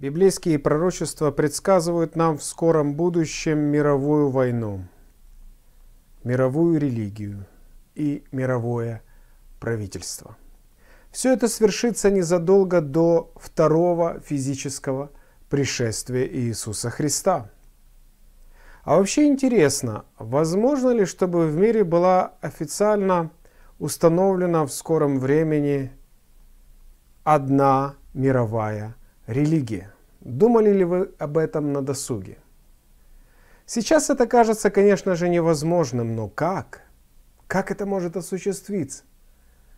Библейские пророчества предсказывают нам в скором будущем мировую войну, мировую религию и мировое правительство. Все это свершится незадолго до второго физического пришествия Иисуса Христа. А вообще интересно, возможно ли, чтобы в мире была официально установлена в скором времени одна мировая Религия. Думали ли вы об этом на досуге? Сейчас это кажется, конечно же, невозможным, но как? Как это может осуществиться?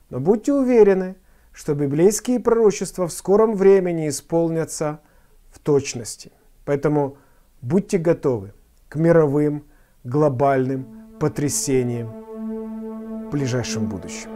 Но будьте уверены, что библейские пророчества в скором времени исполнятся в точности. Поэтому будьте готовы к мировым, глобальным потрясениям в ближайшем будущем.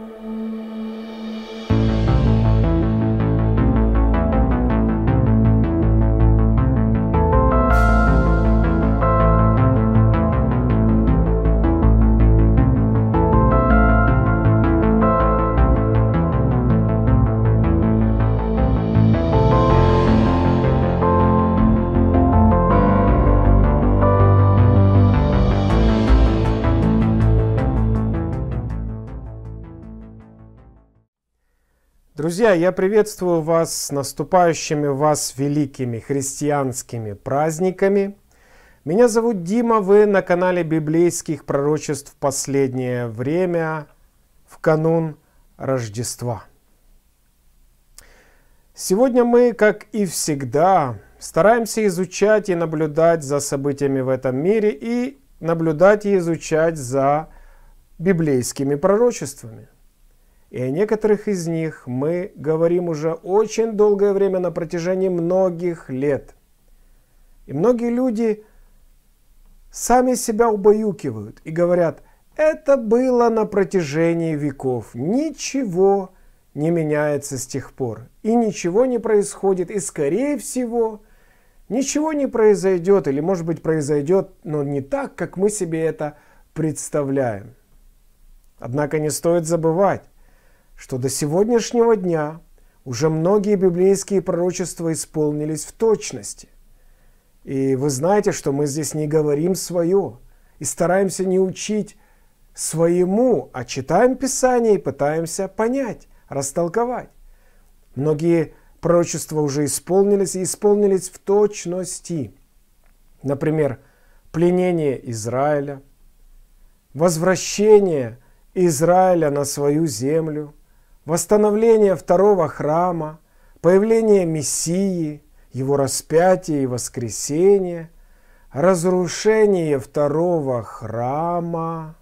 Друзья, я приветствую вас с наступающими вас великими христианскими праздниками. Меня зовут Дима, вы на канале библейских пророчеств в «Последнее время» в канун Рождества. Сегодня мы, как и всегда, стараемся изучать и наблюдать за событиями в этом мире и наблюдать и изучать за библейскими пророчествами – и о некоторых из них мы говорим уже очень долгое время на протяжении многих лет. И многие люди сами себя убаюкивают и говорят, это было на протяжении веков, ничего не меняется с тех пор, и ничего не происходит, и скорее всего ничего не произойдет, или может быть произойдет, но не так, как мы себе это представляем. Однако не стоит забывать, что до сегодняшнего дня уже многие библейские пророчества исполнились в точности. И вы знаете, что мы здесь не говорим свое и стараемся не учить своему, а читаем Писание и пытаемся понять, растолковать. Многие пророчества уже исполнились и исполнились в точности. Например, пленение Израиля, возвращение Израиля на свою землю – восстановление второго храма, появление Мессии, его распятие и воскресение, разрушение второго храма.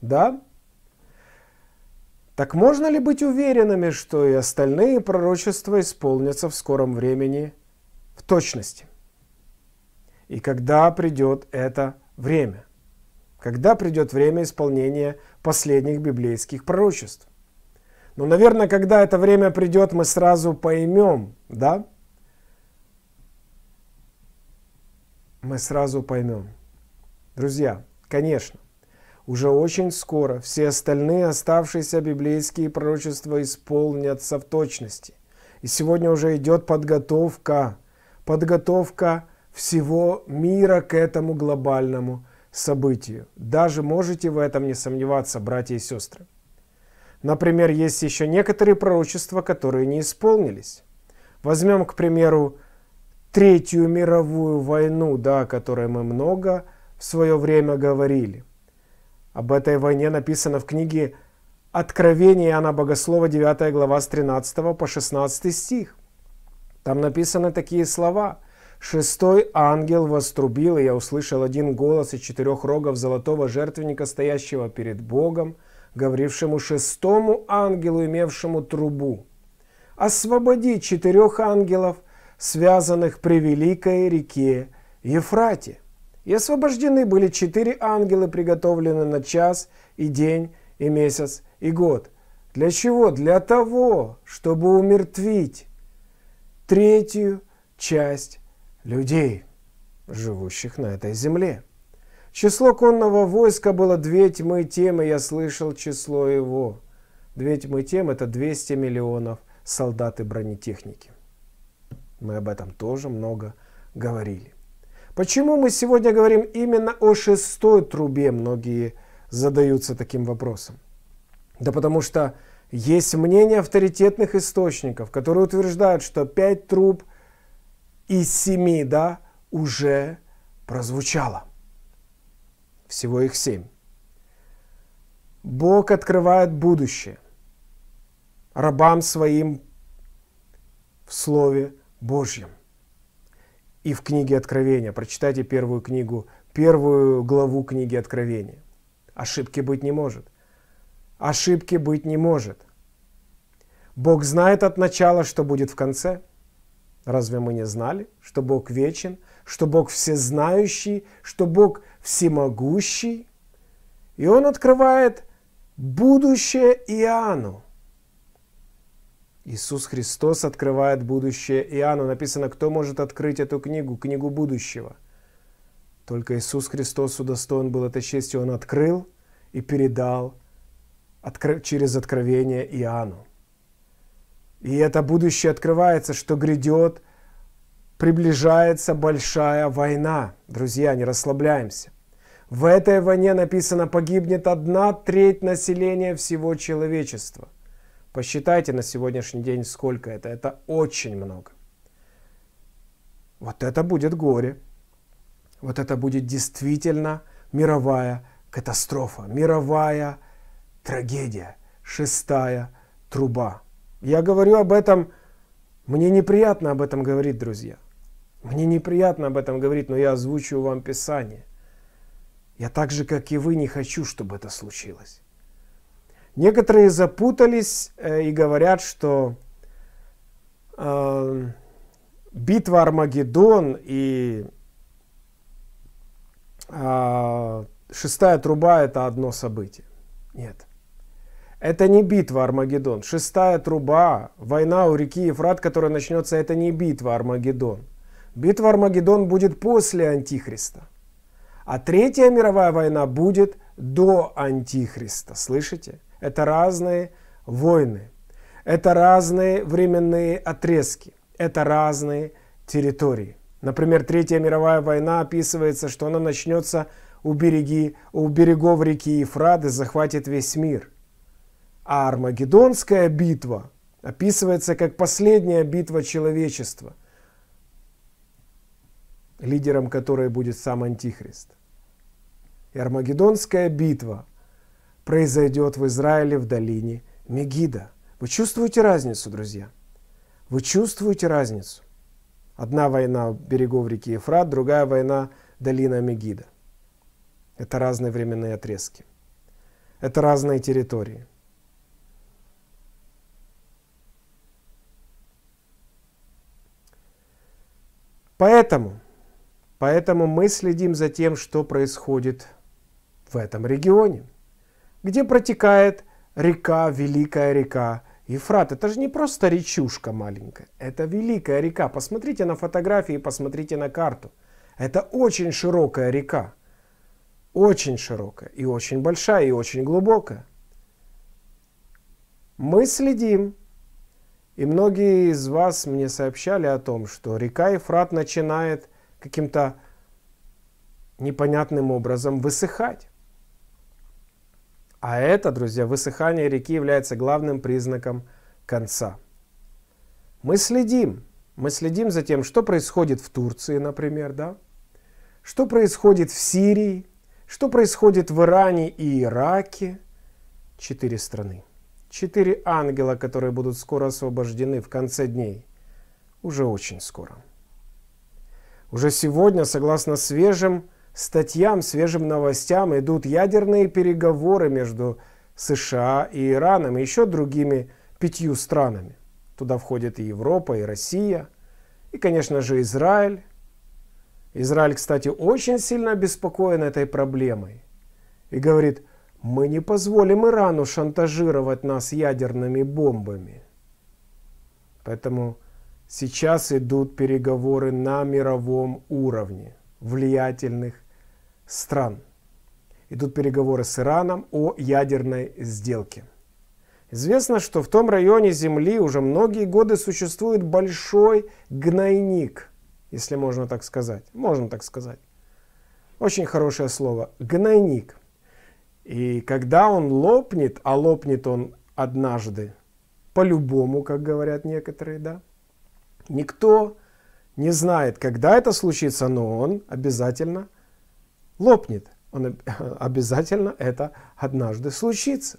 Да? Так можно ли быть уверенными, что и остальные пророчества исполнятся в скором времени в точности? И когда придет это время? Когда придет время исполнения последних библейских пророчеств? Но, ну, наверное, когда это время придет, мы сразу поймем, да? Мы сразу поймем. Друзья, конечно, уже очень скоро все остальные оставшиеся библейские пророчества исполнятся в точности. И сегодня уже идет подготовка, подготовка всего мира к этому глобальному событию. Даже можете в этом не сомневаться, братья и сестры. Например, есть еще некоторые пророчества, которые не исполнились. Возьмем, к примеру, Третью мировую войну, да, о которой мы много в свое время говорили. Об этой войне написано в книге Откровение Иоанна Богослова, 9 глава, с 13 по 16 стих. Там написаны такие слова. «Шестой ангел вострубил, и я услышал один голос из четырех рогов золотого жертвенника, стоящего перед Богом – говорившему шестому ангелу, имевшему трубу, «Освободи четырех ангелов, связанных при великой реке Ефрате». И освобождены были четыре ангела, приготовлены на час и день и месяц и год. Для чего? Для того, чтобы умертвить третью часть людей, живущих на этой земле. Число конного войска было две тьмы тем, и я слышал число его. Две тьмы тем – это 200 миллионов солдат и бронетехники. Мы об этом тоже много говорили. Почему мы сегодня говорим именно о шестой трубе? Многие задаются таким вопросом. Да потому что есть мнение авторитетных источников, которые утверждают, что пять труб из семи да, уже прозвучало. Всего их семь. Бог открывает будущее рабам своим в Слове Божьем. И в книге Откровения. Прочитайте первую книгу, первую главу книги Откровения. Ошибки быть не может. Ошибки быть не может. Бог знает от начала, что будет в конце. Разве мы не знали, что Бог вечен – что Бог всезнающий, что Бог всемогущий. И он открывает будущее Иоанну. Иисус Христос открывает будущее Иоанну. Написано, кто может открыть эту книгу, книгу будущего. Только Иисус Христос удостоен был этой чести. Он открыл и передал откр... через откровение Иоанну. И это будущее открывается, что грядет – приближается большая война. Друзья, не расслабляемся. В этой войне написано, погибнет одна треть населения всего человечества. Посчитайте на сегодняшний день, сколько это. Это очень много. Вот это будет горе. Вот это будет действительно мировая катастрофа, мировая трагедия, шестая труба. Я говорю об этом, мне неприятно об этом говорить, друзья. Мне неприятно об этом говорить, но я озвучу вам Писание. Я так же, как и вы, не хочу, чтобы это случилось. Некоторые запутались э, и говорят, что э, битва Армагеддон и э, шестая труба это одно событие. Нет. Это не битва Армагеддон. Шестая труба, война у реки Ефрат, которая начнется, это не битва Армагеддон. Битва Армагеддон будет после Антихриста. А Третья мировая война будет до Антихриста. Слышите? Это разные войны. Это разные временные отрезки. Это разные территории. Например, Третья мировая война описывается, что она начнется у, береги, у берегов реки Ефрады, захватит весь мир. А Армагеддонская битва описывается как последняя битва человечества – лидером которой будет сам Антихрист. И Армагеддонская битва произойдет в Израиле в долине Мегида. Вы чувствуете разницу, друзья? Вы чувствуете разницу? Одна война берегов реки Ефрат, другая война долина Мегида. Это разные временные отрезки. Это разные территории. Поэтому – Поэтому мы следим за тем, что происходит в этом регионе, где протекает река, великая река Ефрат. Это же не просто речушка маленькая, это великая река. Посмотрите на фотографии, посмотрите на карту. Это очень широкая река. Очень широкая и очень большая и очень глубокая. Мы следим. И многие из вас мне сообщали о том, что река Ефрат начинает каким-то непонятным образом высыхать. А это, друзья, высыхание реки является главным признаком конца. Мы следим. Мы следим за тем, что происходит в Турции, например, да? Что происходит в Сирии? Что происходит в Иране и Ираке? Четыре страны. Четыре ангела, которые будут скоро освобождены в конце дней. Уже очень скоро. Уже сегодня, согласно свежим статьям, свежим новостям, идут ядерные переговоры между США и Ираном и еще другими пятью странами. Туда входят и Европа, и Россия, и, конечно же, Израиль. Израиль, кстати, очень сильно обеспокоен этой проблемой и говорит, мы не позволим Ирану шантажировать нас ядерными бомбами. Поэтому Сейчас идут переговоры на мировом уровне влиятельных стран. Идут переговоры с Ираном о ядерной сделке. Известно, что в том районе Земли уже многие годы существует большой гнойник, если можно так сказать. Можно так сказать. Очень хорошее слово. Гнойник. И когда он лопнет, а лопнет он однажды, по-любому, как говорят некоторые, да, Никто не знает, когда это случится, но он обязательно лопнет. Он обязательно это однажды случится.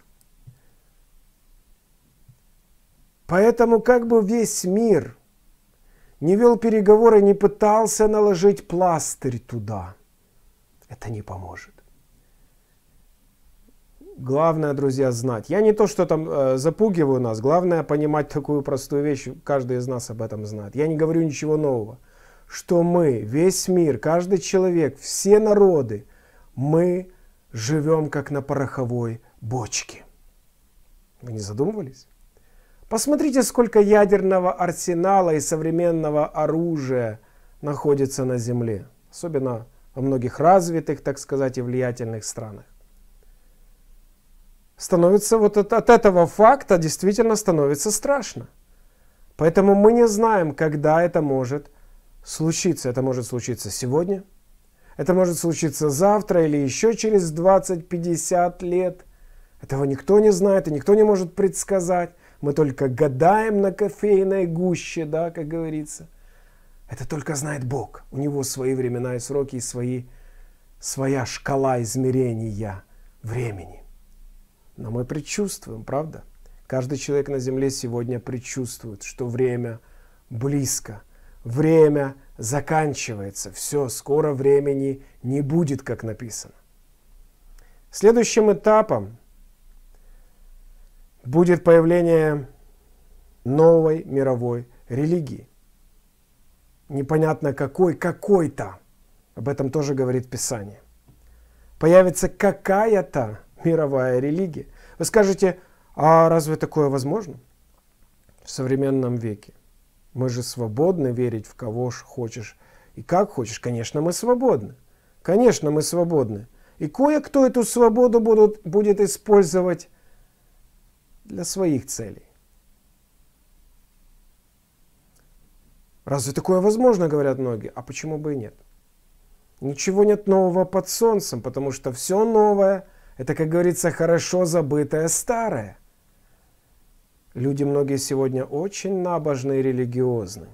Поэтому как бы весь мир не вел переговоры, не пытался наложить пластырь туда, это не поможет. Главное, друзья, знать. Я не то, что там э, запугиваю нас, главное понимать такую простую вещь, каждый из нас об этом знает. Я не говорю ничего нового, что мы, весь мир, каждый человек, все народы, мы живем как на пороховой бочке. Вы не задумывались? Посмотрите, сколько ядерного арсенала и современного оружия находится на Земле, особенно во многих развитых, так сказать, и влиятельных странах становится вот от, от этого факта действительно становится страшно. Поэтому мы не знаем, когда это может случиться. Это может случиться сегодня, это может случиться завтра или еще через 20-50 лет. Этого никто не знает и никто не может предсказать. Мы только гадаем на кофейной гуще, да, как говорится. Это только знает Бог. У него свои времена и сроки, и свои, своя шкала измерения времени. Но мы предчувствуем, правда? Каждый человек на земле сегодня предчувствует, что время близко, время заканчивается, все, скоро времени не будет, как написано. Следующим этапом будет появление новой мировой религии. Непонятно какой, какой-то. Об этом тоже говорит Писание. Появится какая-то мировая религия. Вы скажете, а разве такое возможно? В современном веке. Мы же свободны верить в кого ж хочешь и как хочешь. Конечно, мы свободны. Конечно, мы свободны. И кое-кто эту свободу будут, будет использовать для своих целей. Разве такое возможно, говорят многие? А почему бы и нет? Ничего нет нового под солнцем, потому что все новое – это, как говорится, хорошо забытое старое. Люди многие сегодня очень набожны и религиозны.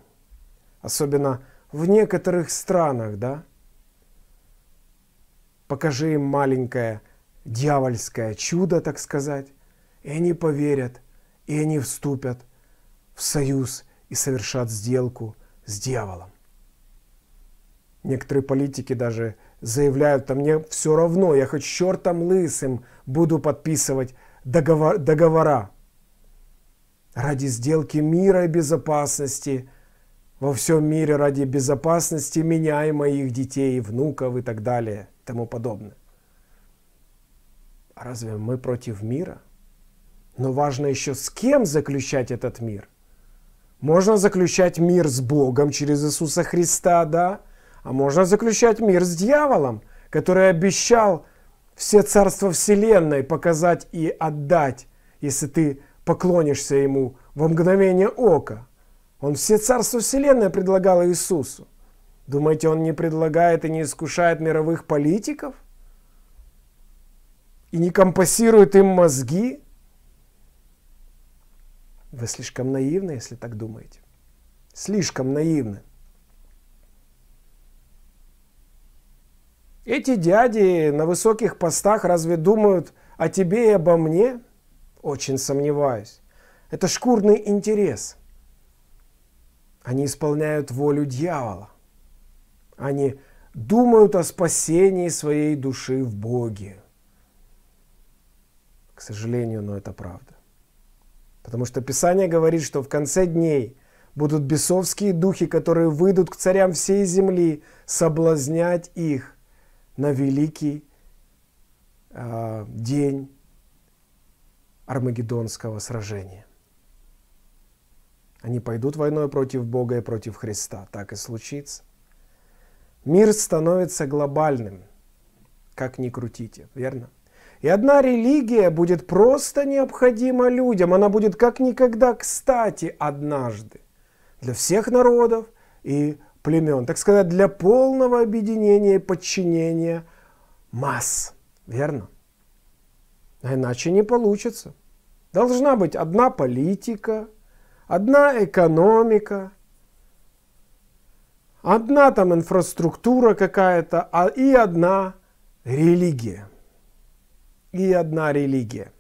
Особенно в некоторых странах, да? Покажи им маленькое дьявольское чудо, так сказать, и они поверят, и они вступят в союз и совершат сделку с дьяволом. Некоторые политики даже заявляют, а мне все равно, я хоть чертом лысым буду подписывать договор, договора. Ради сделки мира и безопасности во всем мире, ради безопасности меня и моих детей, внуков и так далее, и тому подобное. А разве мы против мира? Но важно еще с кем заключать этот мир. Можно заключать мир с Богом через Иисуса Христа, да? А можно заключать мир с дьяволом, который обещал все царства Вселенной показать и отдать, если ты поклонишься ему во мгновение ока. Он все царства Вселенной предлагал Иисусу. Думаете, он не предлагает и не искушает мировых политиков? И не компасирует им мозги? Вы слишком наивны, если так думаете. Слишком наивны. Эти дяди на высоких постах разве думают о тебе и обо мне? Очень сомневаюсь. Это шкурный интерес. Они исполняют волю дьявола. Они думают о спасении своей души в Боге. К сожалению, но это правда. Потому что Писание говорит, что в конце дней будут бесовские духи, которые выйдут к царям всей земли, соблазнять их на великий э, день Армагеддонского сражения. Они пойдут войной против Бога и против Христа. Так и случится. Мир становится глобальным, как ни крутите, верно? И одна религия будет просто необходима людям. Она будет как никогда кстати однажды для всех народов и племен, так сказать, для полного объединения и подчинения масс. Верно? А иначе не получится. Должна быть одна политика, одна экономика, одна там инфраструктура какая-то, а и одна религия. И одна религия.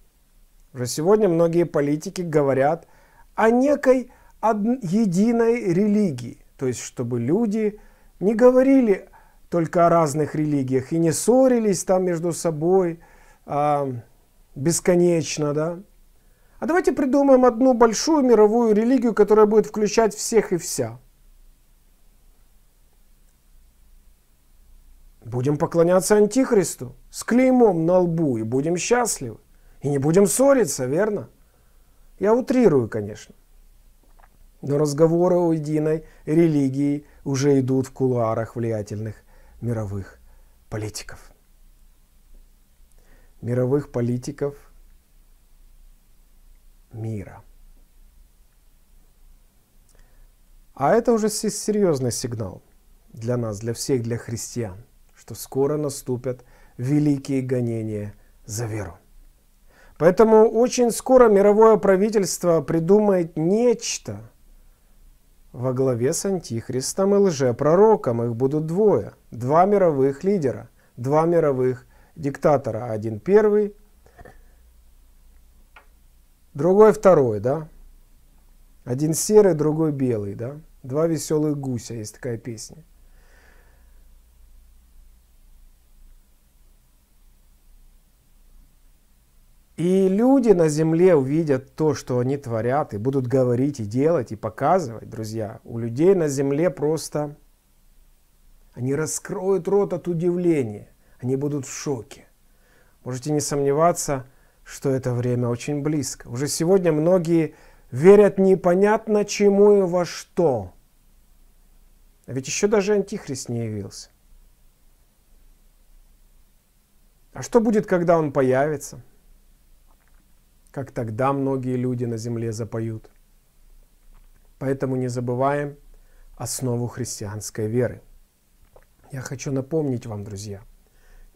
Уже сегодня многие политики говорят о некой од... единой религии то есть чтобы люди не говорили только о разных религиях и не ссорились там между собой а, бесконечно, да. А давайте придумаем одну большую мировую религию, которая будет включать всех и вся. Будем поклоняться Антихристу с клеймом на лбу и будем счастливы. И не будем ссориться, верно? Я утрирую, конечно. Но разговоры о единой религии уже идут в кулуарах влиятельных мировых политиков. Мировых политиков мира. А это уже серьезный сигнал для нас, для всех, для христиан, что скоро наступят великие гонения за веру. Поэтому очень скоро мировое правительство придумает нечто – во главе с антихристом и лжепророком. Их будут двое. Два мировых лидера, два мировых диктатора. Один первый, другой второй, да? Один серый, другой белый, да? Два веселых гуся, есть такая песня. И люди на земле увидят то, что они творят, и будут говорить, и делать, и показывать, друзья. У людей на земле просто... Они раскроют рот от удивления. Они будут в шоке. Можете не сомневаться, что это время очень близко. Уже сегодня многие верят непонятно чему и во что. А ведь еще даже Антихрист не явился. А что будет, когда он появится? как тогда многие люди на земле запоют. Поэтому не забываем основу христианской веры. Я хочу напомнить вам, друзья,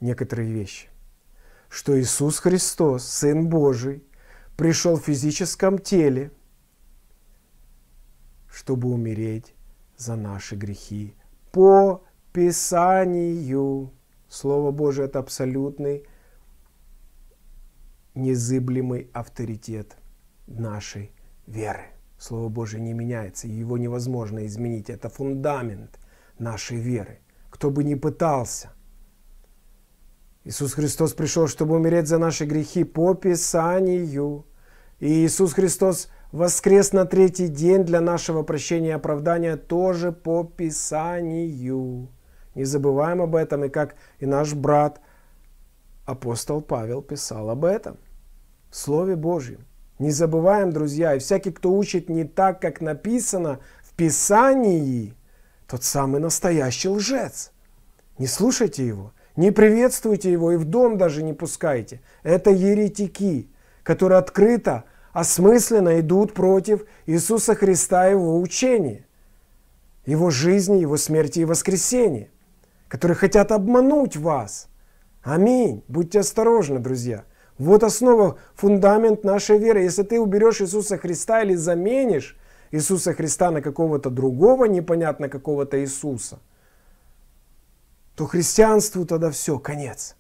некоторые вещи. Что Иисус Христос, Сын Божий, пришел в физическом теле, чтобы умереть за наши грехи по Писанию. Слово Божие – это абсолютный незыблемый авторитет нашей веры. Слово Божие не меняется, его невозможно изменить. Это фундамент нашей веры. Кто бы ни пытался. Иисус Христос пришел, чтобы умереть за наши грехи по Писанию. И Иисус Христос воскрес на третий день для нашего прощения и оправдания тоже по Писанию. Не забываем об этом, и как и наш брат апостол Павел писал об этом – в Слове Божьем. Не забываем, друзья, и всякий, кто учит не так, как написано в Писании, тот самый настоящий лжец. Не слушайте его, не приветствуйте его и в дом даже не пускайте. Это еретики, которые открыто, осмысленно идут против Иисуса Христа и его учения, его жизни, его смерти и воскресения, которые хотят обмануть вас. Аминь. Будьте осторожны, друзья. Вот основа, фундамент нашей веры. Если ты уберешь Иисуса Христа или заменишь Иисуса Христа на какого-то другого, непонятно какого-то Иисуса, то христианству тогда все, конец.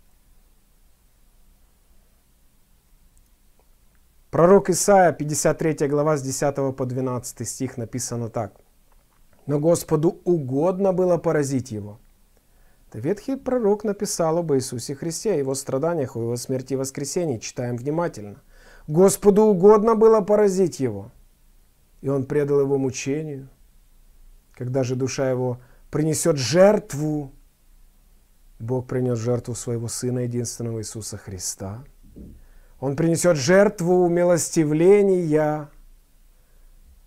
Пророк Исаия, 53 глава, с 10 по 12 стих написано так. «Но Господу угодно было поразить его, Ветхий пророк написал об Иисусе Христе, о его страданиях, о его смерти и воскресении. Читаем внимательно. Господу угодно было поразить его, и он предал его мучению. Когда же душа его принесет жертву, Бог принес жертву своего Сына единственного Иисуса Христа. Он принесет жертву умилостивления.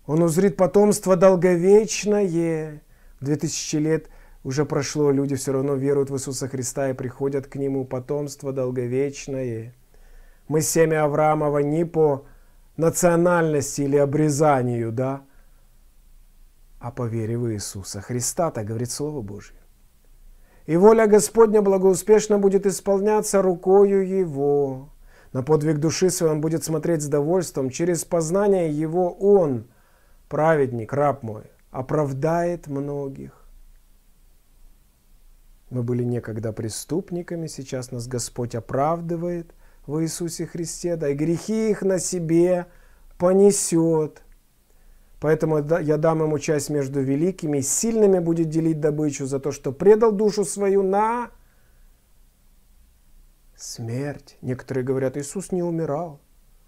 Он узрит потомство долговечное, 2000 лет – уже прошло, люди все равно веруют в Иисуса Христа и приходят к Нему потомство долговечное. Мы семя Авраамова не по национальности или обрезанию, да, а по вере в Иисуса Христа, так говорит Слово Божье. И воля Господня благоуспешно будет исполняться рукою Его. На подвиг души своей он будет смотреть с довольством. Через познание Его Он, праведник, раб мой, оправдает многих. Мы были некогда преступниками, сейчас нас Господь оправдывает в Иисусе Христе, да и грехи их на себе понесет. Поэтому я дам ему часть между великими и сильными будет делить добычу за то, что предал душу свою на смерть. Некоторые говорят, Иисус не умирал,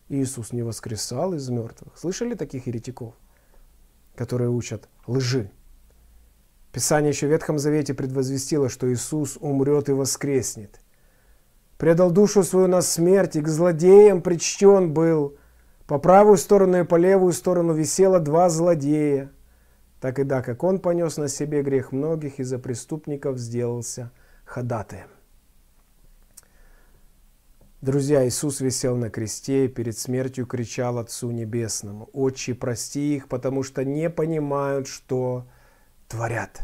Иисус не воскресал из мертвых. Слышали таких еретиков, которые учат лжи? Писание еще в Ветхом Завете предвозвестило, что Иисус умрет и воскреснет. Предал душу свою на смерть, и к злодеям причтен был. По правую сторону и по левую сторону висело два злодея. Так и да, как он понес на себе грех многих, и за преступников сделался ходатаем. Друзья, Иисус висел на кресте и перед смертью кричал Отцу Небесному, «Отче, прости их, потому что не понимают, что творят.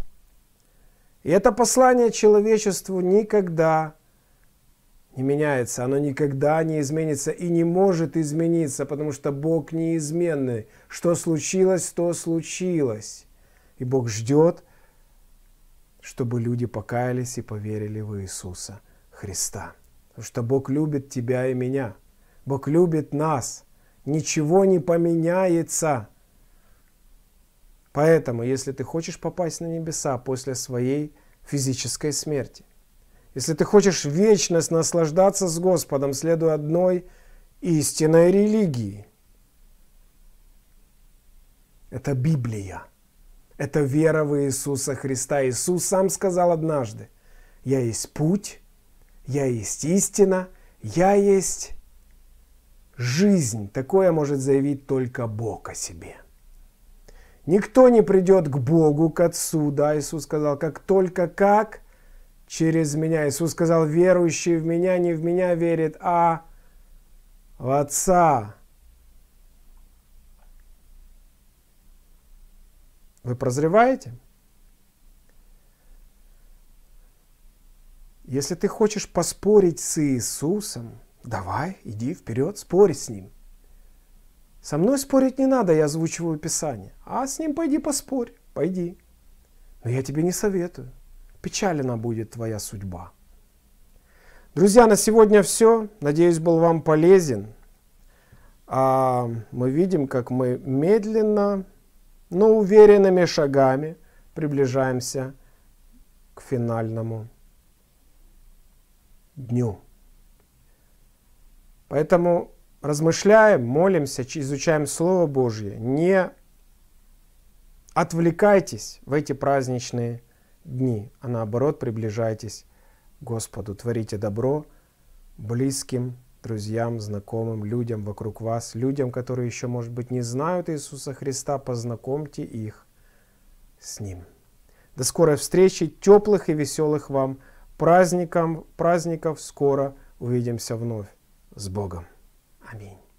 И это послание человечеству никогда не меняется, оно никогда не изменится и не может измениться, потому что Бог неизменный. Что случилось, то случилось. И Бог ждет, чтобы люди покаялись и поверили в Иисуса Христа. Потому что Бог любит тебя и меня. Бог любит нас. Ничего не поменяется – Поэтому, если ты хочешь попасть на небеса после своей физической смерти, если ты хочешь вечность наслаждаться с Господом, следуя одной истинной религии, это Библия, это вера в Иисуса Христа. Иисус сам сказал однажды, «Я есть путь, я есть истина, я есть жизнь». Такое может заявить только Бог о себе. Никто не придет к Богу, к Отцу, да, Иисус сказал, как только как через меня. Иисус сказал, верующий в меня не в меня верит, а в Отца. Вы прозреваете? Если ты хочешь поспорить с Иисусом, давай, иди вперед, спорь с Ним – со мной спорить не надо, я озвучиваю Писание. А с ним пойди поспорь, пойди. Но я тебе не советую. Печалена будет твоя судьба. Друзья, на сегодня все. Надеюсь, был вам полезен. А мы видим, как мы медленно, но уверенными шагами приближаемся к финальному дню. Поэтому размышляем, молимся, изучаем Слово Божье, не отвлекайтесь в эти праздничные дни, а наоборот приближайтесь к Господу, творите добро близким, друзьям, знакомым, людям вокруг вас, людям, которые еще, может быть, не знают Иисуса Христа, познакомьте их с Ним. До скорой встречи, теплых и веселых вам праздников, праздников, скоро увидимся вновь. С Богом! Amen.